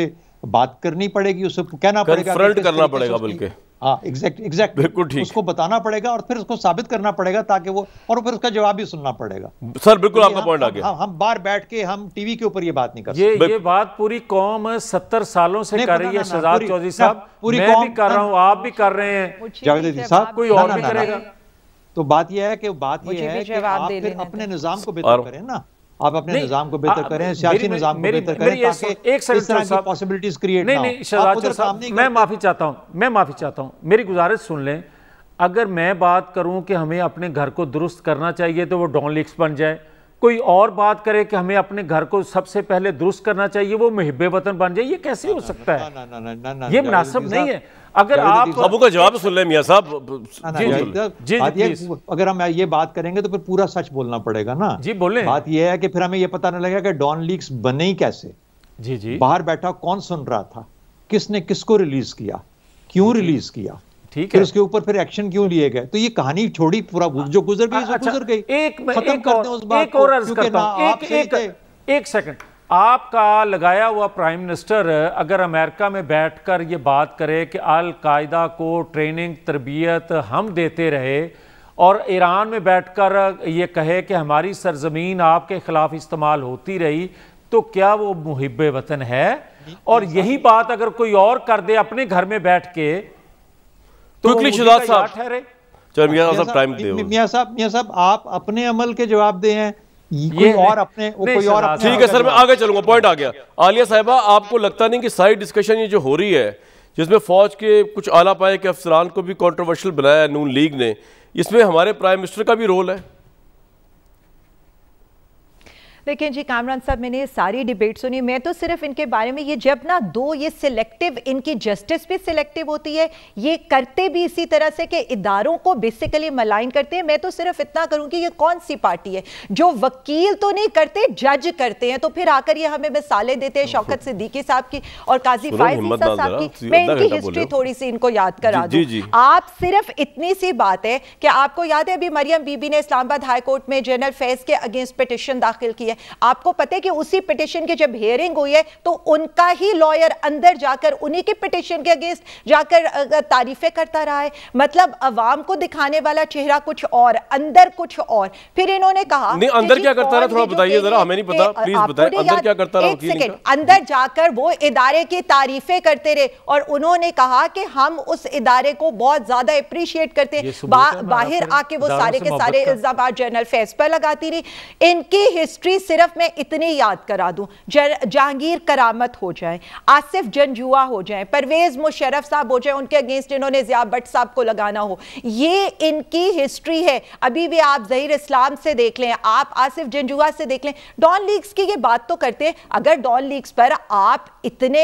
बात करनी पड़ेगी उसे कहना पड़ेगा करना पड़ेगा बल्कि हाँ एग्जैक्ट एग्जैक्ट बिल्कुल ठीक उसको बताना पड़ेगा और फिर उसको साबित करना पड़ेगा ताकि वो और फिर उसका जवाब भी सुनना पड़ेगा सर बिल्कुल आपका पॉइंट आ गया हम, हम बाहर बैठ के हम टीवी के ऊपर ये बात नहीं कर ये ये बात पूरी कौम सत्तर सालों से कर रही है शहजाद चौधरी साहब पूरी मैं भी कर रहा हूँ आप भी कर रहे हैं जावेद साहब कोई और भी करेगा तो बात यह है कि बात यह है कि आप फिर अपने निज़ाम को बेहतर करें ना आप अपने निजाम को बेहतर करें सियासी निजाम को बेहतर करें ताकि इस तरह की पॉसिबिलिटीज क्रिएट नहीं नहीं शहजाद साहब मैं माफ़ी चाहता हूँ मैं माफ़ी चाहता हूँ मेरी गुजारिश सुन लें अगर मैं बात करूं कि हमें अपने घर को दुरुस्त करना चाहिए तो वो डॉन लिक्स बन जाए कोई और बात करे कि हमें अपने घर को सबसे पहले दुरुस्त करना चाहिए वो महब वतन बन जाए ये कैसे हो सकता है ये मुनासिब नहीं है अगर आप अबू का जवाब सुन ले मियाँ साहब अगर हम ये बात करेंगे तो फिर पूरा सच बोलना पड़ेगा ना जी बोले बात यह है कि फिर हमें यह पता नहीं लगेगा कि डॉन लीक्स बने ही कैसे जी जी बाहर बैठा कौन सुन रहा था किसने किसको रिलीज किया क्यों रिलीज किया ठीक है उसके ऊपर फिर एक्शन क्यों लिए गए तो ये कहानी छोड़ी पूरा जो गुजर गई अच्छा, गुजर गई एक सेकंड आपका लगाया हुआ प्राइम मिनिस्टर अगर अमेरिका में बैठकर ये बात करे कि अलकायदा को ट्रेनिंग तरबियत हम देते रहे और ईरान में बैठकर ये कहे कि हमारी सरजमीन आपके ख़िलाफ़ इस्तेमाल होती रही तो क्या वो मुहब वतन है और यही बात अगर कोई और कर दे अपने घर में बैठ के क्विकली तो तो साहब ठहरे चलो मियां साहब दे मियां साहब मियां साहब आप अपने अमल के जवाब दे हैं कोई और अपने कोई और हाँ, ठीक है सर मैं आगे चलूंगा पॉइंट आ गया आलिया साहिबा आपको लगता नहीं कि सारी डिस्कशन ये जो हो रही है जिसमें फौज के कुछ आला पाए के अफसरान को भी कंट्रोवर्शियल बनाया है नून लीग ने इसमें हमारे प्राइम मिनिस्टर का भी रोल है लेकिन जी कामरान साहब मैंने सारी डिबेट सुनी मैं तो सिर्फ इनके बारे में ये जब ना दो ये सिलेक्टिव इनकी जस्टिस भी सिलेक्टिव होती है ये करते भी इसी तरह से कि इदारों को बेसिकली मलाइन करते हैं मैं तो सिर्फ इतना करूंगी ये कौन सी पार्टी है जो वकील तो नहीं करते जज करते हैं तो फिर आकर ये हमें मिसालें देते हैं शौकत सिद्दीकी साहब की और काजी फायज साहब की मैं इनकी हिस्ट्री थोड़ी सी इनको याद करा दू आप सिर्फ इतनी सी बात है कि आपको याद है अभी मरियम बीबी ने इस्लामाबाद हाईकोर्ट में जनरल फैज के अगेंस्ट पिटिशन दाखिल की है आपको पता है कि उसी पिटिशन की जब हियरिंग हुई है तो उनका ही लॉयर अंदर जाकर उन्हीं के पिटिशन के अगेंस्ट जाकर तारीफें करता रहा है मतलब अवाम को दिखाने वाला चेहरा कुछ और अंदर कुछ और फिर इन्होंने कहा नहीं अंदर क्या करता रहा थोड़ा बताइए जरा हमें नहीं पता प्लीज बताइए अंदर क्या करता रहा एक सेकंड अंदर जाकर वो इदारे की तारीफें करते रहे और उन्होंने कहा कि हम उस इदारे को बहुत ज्यादा अप्रिशिएट करते बाहर आके वो सारे के सारे इल्जाम जनरल फैज पर लगाती रही इनकी हिस्ट्री सिर्फ मैं इतने याद करा दूं जहांगीर करामत हो जाए आसिफ जंजुआ हो जाए परवेज मुशरफ साहब हो जाए उनके अगेंस्ट इन्होंने जिया भट्ट साहब को लगाना हो ये इनकी हिस्ट्री है अभी भी आप जहीर इस्लाम से देख लें आप आसिफ जंजुआ से देख लें डॉन लीग्स की ये बात तो करते हैं अगर डॉन लीग्स पर आप इतने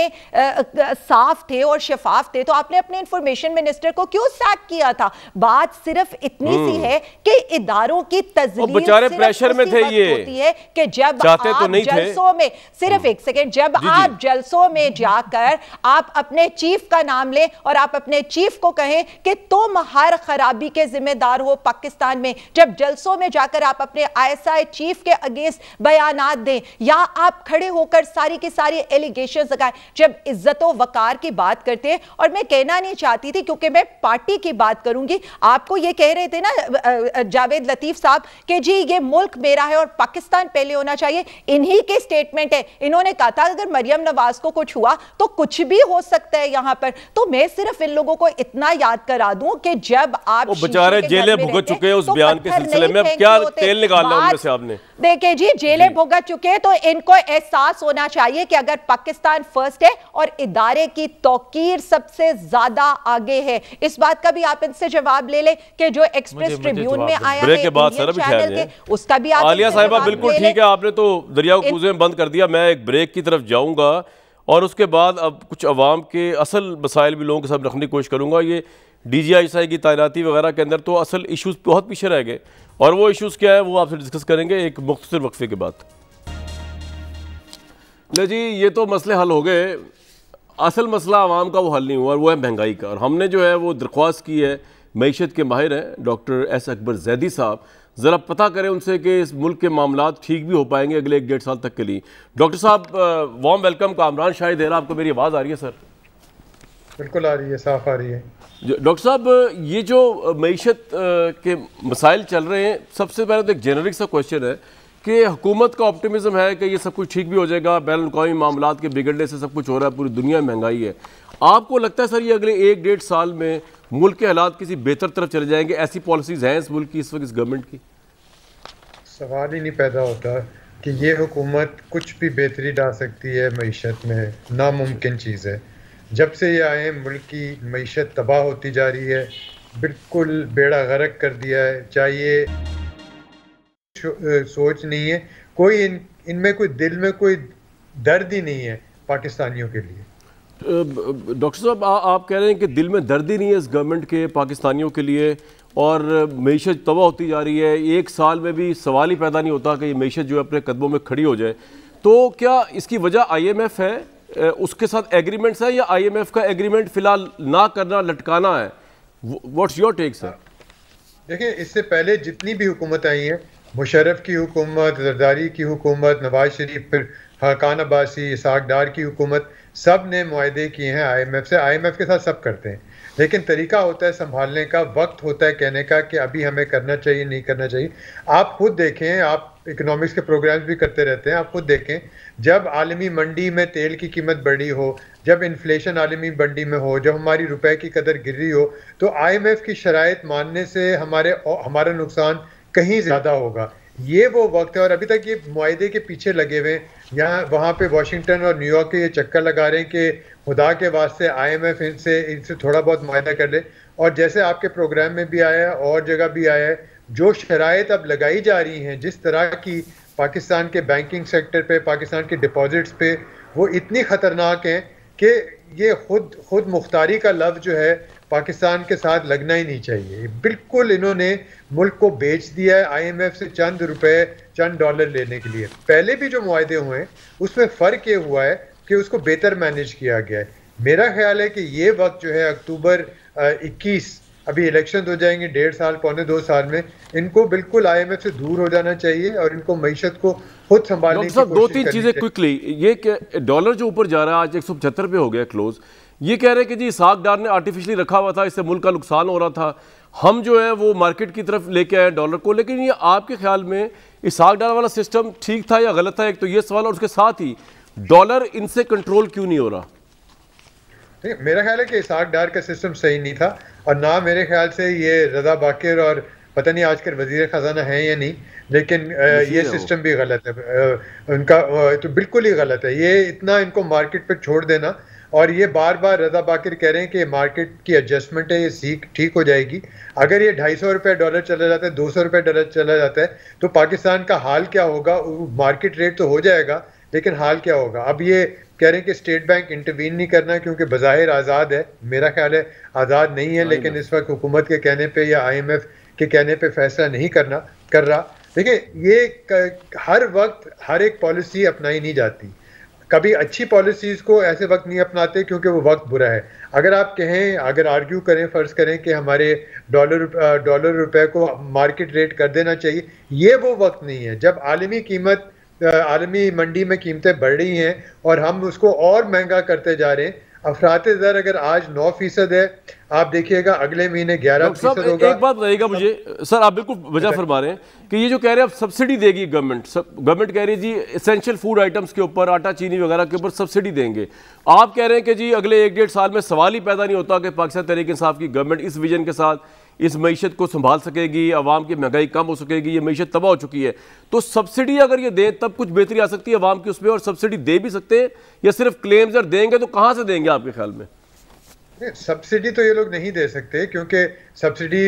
साफ थे और शफाफ थे तो आपने अपने इंफॉर्मेशन मिनिस्टर को क्यों सैक किया था बात सिर्फ इतनी सी हम्म। है कि इदारों की तजी बेचारे प्रेशर में थे ये होती है कि जब तो आप तो नहीं जलसों में सिर्फ एक हम्म। सेकेंड जब जी आप जलसों में जाकर आप अपने चीफ का नाम लें और आप अपने चीफ को कहें कि तुम हर खराबी के जिम्मेदार हो पाकिस्तान में जब जलसों में जाकर आप अपने आईएसआई चीफ के अगेंस्ट बयान दें या आप खड़े होकर सारी की सारी एलिगेशन लगाएं जब इज्जत वकार की बात करते हैं और मैं कहना नहीं चाहती थी क्योंकि मैं पार्टी की बात करूंगी आपको ये कह रहे थे ना जावेद लतीफ साहब कि जी ये मुल्क मेरा है और पाकिस्तान पहले लिए होना चाहिए इन्हीं के स्टेटमेंट है इन्होंने कहा था अगर मरियम नवाज को कुछ हुआ तो कुछ भी हो सकता है यहाँ पर तो मैं सिर्फ इन लोगों को इतना याद करा दूं कि जब आप बेचारे जेलें भुगत चुके हैं उस तो बयान के सिलसिले में क्या तेल निकालना उनमें से आपने देखिए जी जेलें भुगत चुके हैं तो इनको एहसास होना चाहिए कि अगर पाकिस्तान फर्स्ट है और इदारे की तोकीर सबसे ज्यादा आगे है इस बात का भी आप इनसे जवाब ले लें कि जो एक्सप्रेस ट्रिब्यून में आया है उसका भी आलिया साहिबा बिल्कुल ठीक है क्या आपने तो दरिया कूजे में बंद कर दिया मैं एक ब्रेक की तरफ जाऊँगा और उसके बाद अब कुछ अवाम के असल मसाइल भी लोगों के साथ रखने की कोशिश करूँगा ये डी जी आई आई की तैनाती वगैरह के अंदर तो असल इशूज़ बहुत पीछे रह गए और वो इशूज़ क्या है वो आपसे डिस्कस करेंगे एक मुख्तर वक्फे के बाद ले जी ये तो मसले हल हो गए असल मसला आवाम का वो हल नहीं हुआ और वो है महंगाई का और हमने जो है वो दरख्वास्त की है मीशत के माहिर हैं डॉक्टर एस अकबर जैदी साहब ज़रा पता करें उनसे कि इस मुल्क के मामला ठीक भी हो पाएंगे अगले एक डेढ़ साल तक के लिए डॉक्टर साहब वार्म वेलकम कामरान शाहिद है आपको मेरी आवाज़ आ रही है सर बिल्कुल आ रही है साफ आ रही है डॉक्टर साहब ये जो मीशत के मसाइल चल रहे हैं सबसे पहले तो एक जेनरिक सा क्वेश्चन है कि हुकूमत का ऑप्टिमिज्म है कि ये सब कुछ ठीक भी हो जाएगा बैन अवी मामला के बिगड़ने से सब कुछ हो रहा है पूरी दुनिया महंगाई है आपको लगता है सर ये अगले एक डेढ़ साल में मुल्क के हालात किसी बेहतर तरफ चले जाएंगे ऐसी पॉलिसीज़ हैं इस मुल्क की इस वक्त इस गवर्नमेंट की सवाल ही नहीं पैदा होता कि ये हुकूमत कुछ भी बेहतरी डाल सकती है मीशत में नामुमकिन चीज़ है जब से ये आए मुल्क की मीशत तबाह होती जा रही है बिल्कुल बेड़ा गरक कर दिया है चाहिए सोच नहीं है कोई इन इनमें कोई दिल में कोई दर्द ही नहीं है पाकिस्तानियों के लिए डॉक्टर साहब आप कह रहे हैं कि दिल में दर्द ही नहीं है इस गवर्नमेंट के पाकिस्तानियों के लिए और मीशत तबाह होती जा रही है एक साल में भी सवाल ही पैदा नहीं होता कि ये मीशत जो है अपने कदमों में खड़ी हो जाए तो क्या इसकी वजह आईएमएफ है उसके साथ एग्रीमेंट्स है या आईएमएफ का एग्रीमेंट फ़िलहाल ना करना लटकाना है व्हाट्स योर टेक सर देखिए इससे पहले जितनी भी हुकूमत आई है मुशरफ की हुकूमत जरदारी की हुकूमत नवाज शरीफ फिर खान अब्बासी इसाकदार डार की हुकूमत सब ने माहे किए हैं आईएमएफ से आईएमएफ के साथ सब करते हैं लेकिन तरीका होता है संभालने का वक्त होता है कहने का कि अभी हमें करना चाहिए नहीं करना चाहिए आप खुद देखें आप इकोनॉमिक्स के प्रोग्राम्स भी करते रहते हैं आप खुद देखें जब आलमी मंडी में तेल की कीमत बढ़ी हो जब इन्फ्लेशन आलमी मंडी में हो जब हमारी रुपए की कदर गिर रही हो तो आईएमएफ की शराय मानने से हमारे हमारा नुकसान कहीं ज़्यादा होगा ये वो वक्त है और अभी तक ये माहे के पीछे लगे हुए हैं यहाँ वहाँ पे वाशिंगटन और न्यूयॉर्क के ये चक्कर लगा रहे हैं कि खुदा के वास्ते आईएमएफ इनसे इनसे थोड़ा बहुत माहा कर ले और जैसे आपके प्रोग्राम में भी आया है और जगह भी आया है जो शराइत अब लगाई जा रही हैं जिस तरह की पाकिस्तान के बैंकिंग सेक्टर पर पाकिस्तान के डिपॉजिट्स पे वो इतनी ख़तरनाक हैं कि ये खुद खुद मुख्तारी का लफ्ज़ जो है पाकिस्तान के साथ लगना ही नहीं चाहिए बिल्कुल इन्होंने मुल्क को बेच दिया है आईएमएफ से चंद रुपए चंद डॉलर लेने के लिए पहले भी जो मुआदे हुए हैं उसमें फ़र्क ये हुआ है कि उसको बेहतर मैनेज किया गया है मेरा ख्याल है कि ये वक्त जो है अक्टूबर इक्कीस अभी इलेक्शन हो जाएंगे डेढ़ साल पौने दो साल में इनको बिल्कुल आईएमएफ से दूर हो जाना चाहिए और इनको मीशत को खुद संभालने की दो तीन चीजें क्विकली ये डॉलर जो ऊपर जा रहा है आज एक सौ पचहत्तर पे हो गया क्लोज ये कह रहे हैं कि जी साग डार ने आर्टिफिशली रखा हुआ था इससे मुल्क का नुकसान हो रहा था हम जो है वो मार्केट की तरफ लेके आए डॉलर को लेकिन ये आपके ख्याल में इस साग डार वाला सिस्टम ठीक था या गलत था एक तो ये सवाल और उसके साथ ही डॉलर इनसे कंट्रोल क्यों नहीं हो रहा मेरा ख्याल है कि साग डार का सिस्टम सही नहीं था और ना मेरे ख्याल से ये रजा बाकिर और पता नहीं आजकल वजीर ख़जाना है या नहीं लेकिन ये सिस्टम भी गलत है उनका तो बिल्कुल ही गलत है ये इतना इनको मार्केट पर छोड़ देना और ये बार बार रजा बाकर कह रहे हैं कि मार्केट की एडजस्टमेंट है ये सीख ठीक हो जाएगी अगर ये ढाई सौ रुपये डॉलर चला जाता है दो सौ रुपये डॉलर चला जाता है तो पाकिस्तान का हाल क्या होगा मार्केट रेट तो हो जाएगा लेकिन हाल क्या होगा अब ये कह रहे हैं कि स्टेट बैंक इंटरवीन नहीं करना क्योंकि बाहिर आज़ाद है मेरा ख्याल है आज़ाद नहीं है हाँ लेकिन हाँ। इस वक्त हुकूमत के कहने पर या आई एम एफ के कहने पर फैसला नहीं करना कर रहा देखिए ये हर वक्त हर एक पॉलिसी अपनाई नहीं जाती कभी अच्छी पॉलिसीज़ को ऐसे वक्त नहीं अपनाते क्योंकि वो वक्त बुरा है अगर आप कहें अगर आर्ग्यू करें फ़र्ज़ करें कि हमारे डॉलर डॉलर रुपए को मार्केट रेट कर देना चाहिए ये वो वक्त नहीं है जब आलमी कीमत आलमी मंडी में कीमतें बढ़ रही हैं और हम उसको और महंगा करते जा रहे हैं अफरात दर अगर आज नौ फीसद है आप देखिएगा अगले महीने ग्यारह फीसद होगा एक बात रहेगा मुझे सर आप बिल्कुल वजह अच्छा। फरमा रहे हैं कि ये जो कह रहे हैं सब्सिडी देगी गवर्नमेंट सब गवर्नमेंट कह रही है जी एसेंशियल फूड आइटम्स के ऊपर आटा चीनी वगैरह के ऊपर सब्सिडी देंगे आप कह रहे हैं कि जी अगले एक डेढ़ साल में सवाल ही पैदा नहीं होता कि पाकिस्तान तहरीक इंसाफ की गवर्नमेंट इस विजन के साथ इस मीशत को संभाल सकेगी आवाम की महंगाई कम हो सकेगी ये मीशत तबाह हो चुकी है तो सब्सिडी अगर ये दें तब कुछ बेहतरी आ सकती है आवाम की उसमें और सब्सिडी दे भी सकते हैं या सिर्फ क्लेम्स अगर देंगे तो कहाँ से देंगे आपके ख्याल में सब्सिडी तो ये लोग नहीं दे सकते क्योंकि सब्सिडी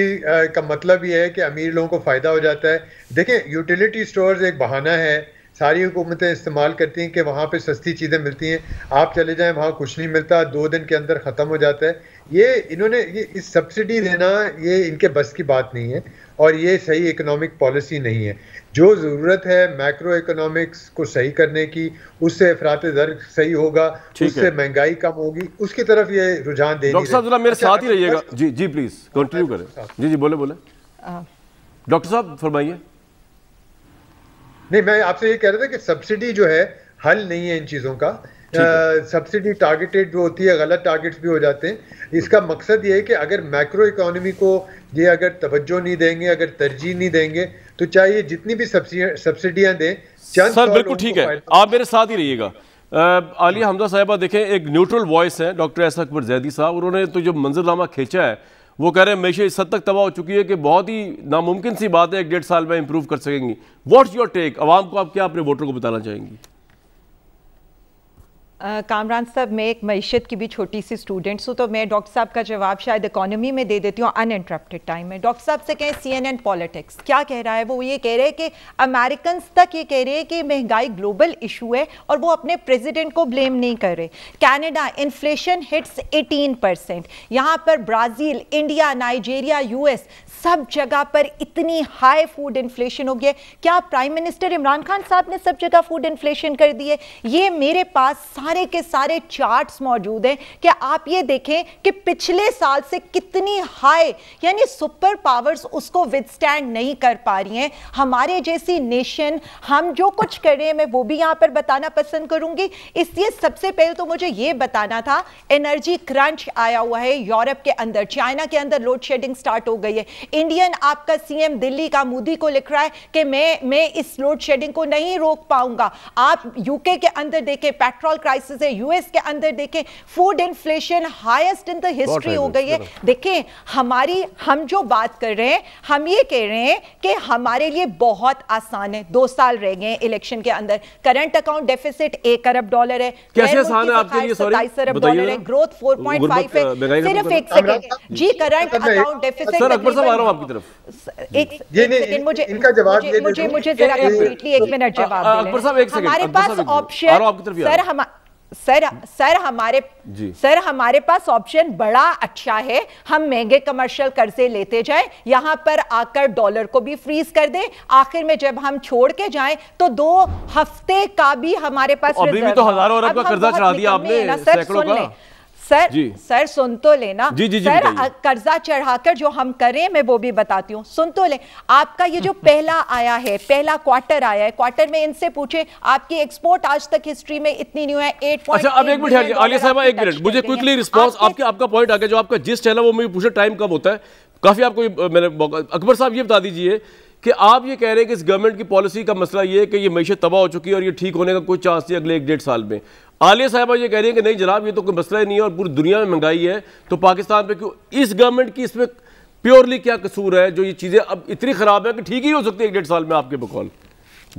का मतलब ये है कि अमीर लोगों को फ़ायदा हो जाता है देखें यूटिलिटी स्टोर्स एक बहाना है सारी हुकूमतें इस्तेमाल करती हैं कि वहाँ पे सस्ती चीज़ें मिलती हैं आप चले जाएं वहाँ कुछ नहीं मिलता दो दिन के अंदर ख़त्म हो जाता है ये इन्होंने ये इस सब्सिडी देना ये इनके बस की बात नहीं है और ये सही इकोनॉमिक पॉलिसी नहीं है जो ज़रूरत है मैक्रो इकोनॉमिक्स को सही करने की उससे अफरात दर सही होगा उससे महंगाई कम होगी उसकी तरफ ये रुझान दे डॉक्टर साहब मेरे अच्छा, साथ ही रहिएगा जी जी प्लीज़ कंटिन्यू करें जी जी बोले बोले डॉक्टर साहब फरमाइए नहीं मैं आपसे ये कह रहा था कि सब्सिडी जो है हल नहीं है इन चीज़ों का सब्सिडी टारगेटेड जो होती है गलत टारगेट्स भी हो जाते हैं इसका मकसद ये है कि अगर मैक्रो इकोनॉमी को ये अगर तवज्जो नहीं देंगे अगर तरजीह नहीं देंगे तो चाहे ये जितनी भी सब्सिडियाँ दें सर बिल्कुल ठीक है आप मेरे साथ ही रहिएगा आलिया हमजा साहिबा देखें एक न्यूट्रल वॉइस है डॉक्टर एस अकबर जैदी साहब उन्होंने तो जो मंजरनामा खींचा है वो कह रहे हैं मैशे इस हद तक तबाह हो चुकी है कि बहुत ही नामुमकिन सी बात है एक डेढ़ साल में इम्प्रूव कर सकेंगी व्हाट्स योर टेक आवाम को आप क्या अपने वोटर को बताना चाहेंगी कामरान साहब मैं एक मीशत की भी छोटी सी स्टूडेंट्स हूँ तो मैं डॉक्टर साहब का जवाब शायद इकोनॉमी में दे देती हूँ अनइंटरप्टेड टाइम में डॉक्टर साहब से कहें सी एन एन पॉलिटिक्स क्या कह रहा है वो ये कह रहे हैं कि अमेरिकन तक ये कह रहे हैं कि महंगाई ग्लोबल इशू है और वो अपने प्रेजिडेंट को ब्लेम नहीं कर रहे Canada inflation hits eighteen percent यहाँ पर ब्राज़ील इंडिया नाइजेरिया एस सब जगह पर इतनी हाई फूड इन्फ्लेशन हो गया है क्या प्राइम मिनिस्टर इमरान खान साहब ने सब जगह फूड इन्फ्लेशन कर दिए ये मेरे पास सारे के सारे चार्ट्स मौजूद हैं कि आप ये देखें कि पिछले साल से कितनी हाई यानी सुपर पावर्स उसको विदस्टैंड नहीं कर पा रही हैं हमारे जैसी नेशन हम जो कुछ कर रहे हैं मैं वो भी यहाँ पर बताना पसंद करूँगी इसलिए सबसे पहले तो मुझे ये बताना था एनर्जी क्रंच आया हुआ है यूरोप के अंदर चाइना के अंदर लोड शेडिंग स्टार्ट हो गई है इंडियन आपका सीएम दिल्ली का मोदी को लिख रहा है कि मैं मैं इस लोड शेडिंग को नहीं रोक पाऊंगा आप यूके के अंदर देखें पेट्रोल क्राइसिस है यूएस के अंदर देखें food inflation highest in the history हो गई है देखें हमारी हम जो बात कर रहे हैं हम ये कह रहे हैं कि हमारे लिए बहुत आसान है दो साल रह गए इलेक्शन के अंदर करंट अकाउंट डेफिसिट एक अरब डॉलर है कैसे सत्ताईस अरब डॉलर है ग्रोथ फोर पॉइंट फाइव है सिर्फ एक सेकंड जी current account deficit sir Akbar साहब रहा हूँ आपकी तरफ एक मुझे मुझे मुझे मिनट सर हम सर सर हमारे सर हमारे पास ऑप्शन बड़ा अच्छा है हम महंगे कमर्शियल कर्जे लेते जाएं यहां पर आकर डॉलर को भी फ्रीज कर दें आखिर में जब हम छोड़ के जाएं तो दो हफ्ते का भी हमारे पास तो अभी भी तो हजारों अरब का कर्जा चढ़ा दिया आपने सैकड़ों का सर सर सुन तो लेना जी, जी, जी, सर कर्जा चढ़ाकर जो हम करें मैं वो भी बताती हूँ सुन तो ले आपका ये जो पहला आया है पहला क्वार्टर आया है क्वार्टर में इनसे पूछे आपकी एक्सपोर्ट आज तक हिस्ट्री में इतनी न्यू है एट अच्छा अब एक मिनट आलिया साहब एक मिनट मुझे क्विकली रिस्पॉन्स आपके आपका पॉइंट आ गया जो आपका जिस चैनल वो मुझे पूछे टाइम कब होता है काफी आपको मैंने अकबर साहब ये बता दीजिए कि आप ये कह रहे हैं कि इस गवर्नमेंट की पॉलिसी का मसला ये है कि ये मीशत तबाह हो चुकी है और ये ठीक होने का कोई चांस नहीं अगले एक डेढ़ साल में आलिया साहबा ये कह रही है कि नहीं जनाब ये तो कोई मसला ही नहीं है और पूरी दुनिया में महंगाई है तो पाकिस्तान पर क्यों इस गवर्नमेंट की इसमें प्योरली क्या कसूर है जो ये चीज़ें अब इतनी ख़राब है कि ठीक ही हो सकती है एक डेढ़ साल में आपके बकौल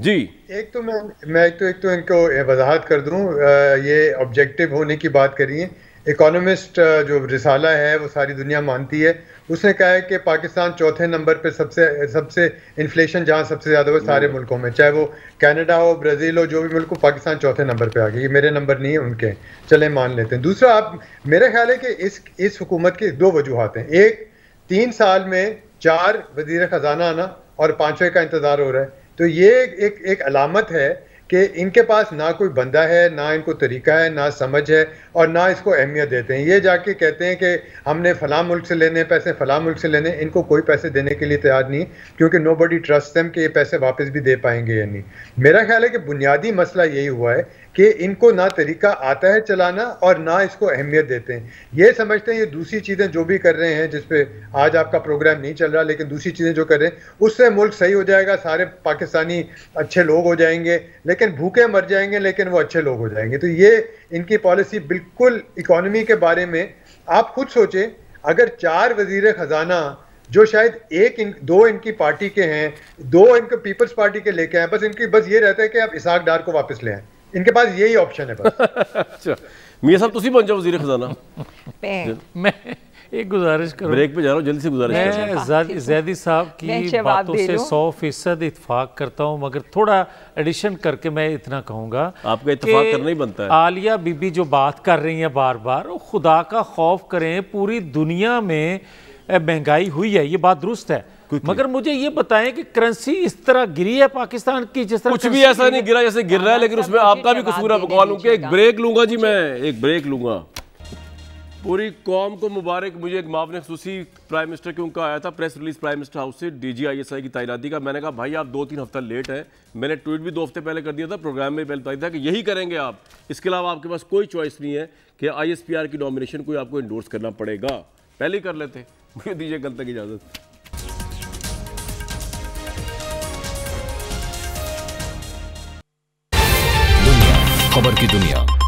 जी एक तो मैं मैं एक तो एक तो इनको वजाहत कर दूँ ये ऑब्जेक्टिव होने की बात करिए इकोनॉमिस्ट जो रिसाला है वो सारी दुनिया मानती है उसने कहा है कि पाकिस्तान चौथे नंबर पे सबसे सबसे इन्फ्लेशन जहाँ सबसे ज़्यादा हो सारे हम्म। मुल्कों में चाहे वो कनाडा हो ब्राज़ील हो जो भी मुल्क हो पाकिस्तान चौथे नंबर पे आ गया ये मेरे नंबर नहीं है उनके चले मान लेते हैं दूसरा आप मेरा ख्याल है कि इस इस हुकूमत की दो वजूहत हैं एक तीन साल में चार वजीर ख़जाना आना और पाँचवें का इंतज़ार हो रहा है तो ये एक एक अलामत है कि इनके पास ना कोई बंदा है ना इनको तरीका है ना समझ है और ना इसको अहमियत देते हैं ये जाके कहते हैं कि हमने फ़लाँ मुल्क से लेने पैसे फ़लाँ मुल्क से लेने इनको कोई पैसे देने के लिए तैयार नहीं क्योंकि नो बडी ट्रस्ट दम कि ये पैसे वापस भी दे पाएंगे या नहीं मेरा ख्याल है कि बुनियादी मसला यही हुआ है कि इनको ना तरीका आता है चलाना और ना इसको अहमियत देते हैं ये समझते हैं ये दूसरी चीज़ें जो भी कर रहे हैं जिसपे आज आपका प्रोग्राम नहीं चल रहा लेकिन दूसरी चीज़ें जो कर रहे हैं उससे मुल्क सही हो जाएगा सारे पाकिस्तानी अच्छे लोग हो जाएंगे लेकिन भूखे मर जाएंगे लेकिन वो अच्छे लोग हो जाएंगे तो ये इनकी पॉलिसी बिल्कुल इकोनमी के बारे में आप खुद सोचें अगर चार वजीर ख़जाना जो शायद एक इन दो इनकी पार्टी के हैं दो इनके पीपल्स पार्टी के लेके आए बस इनकी बस ये रहता है कि आप इसाक डार को वापस ले आएँ इनके पास यही ऑप्शन है मियाँ साहब तुम बन जाओ वजीर खजाना मैं एक गुजारिश करूँ ब्रेक पे जा रहा हूँ जल्दी से गुजारिश मैं तो जैदी साहब की बातों से सौ फीसद इतफाक करता हूँ मगर थोड़ा एडिशन करके मैं इतना कहूँगा आपका इतफाक करना ही बनता है आलिया बीबी जो बात कर रही है बार बार वो खुदा का खौफ करें पूरी दुनिया में महंगाई हुई है ये बात दुरुस्त है मगर मुझे ये बताएं कि करेंसी इस तरह गिरी है पाकिस्तान की जिस तरह कुछ भी ऐसा नहीं गिरा जैसे गिर रहा है हाँ, लेकिन उसमें आपका भी कसूर है बकवाल एक ब्रेक लूंगा जी मैं एक ब्रेक लूंगा पूरी कौम को मुबारक मुझे एक माफ ने प्राइम मिनिस्टर क्यों का आया था press release prime minister house से D G I S I की तैनाती का मैंने कहा भाई आप दो तीन हफ्ता लेट हैं मैंने ट्वीट भी दो हफ्ते पहले कर दिया था प्रोग्राम में पहले बताया था कि यही करेंगे आप इसके अलावा आपके पास कोई चॉइस नहीं है कि आई एस पी आर की नॉमिनेशन कोई आपको इंडोर्स करना पड़ेगा पहले ही कर लेते मुझे दीजिए कल तक इजाज़त खबर की दुनिया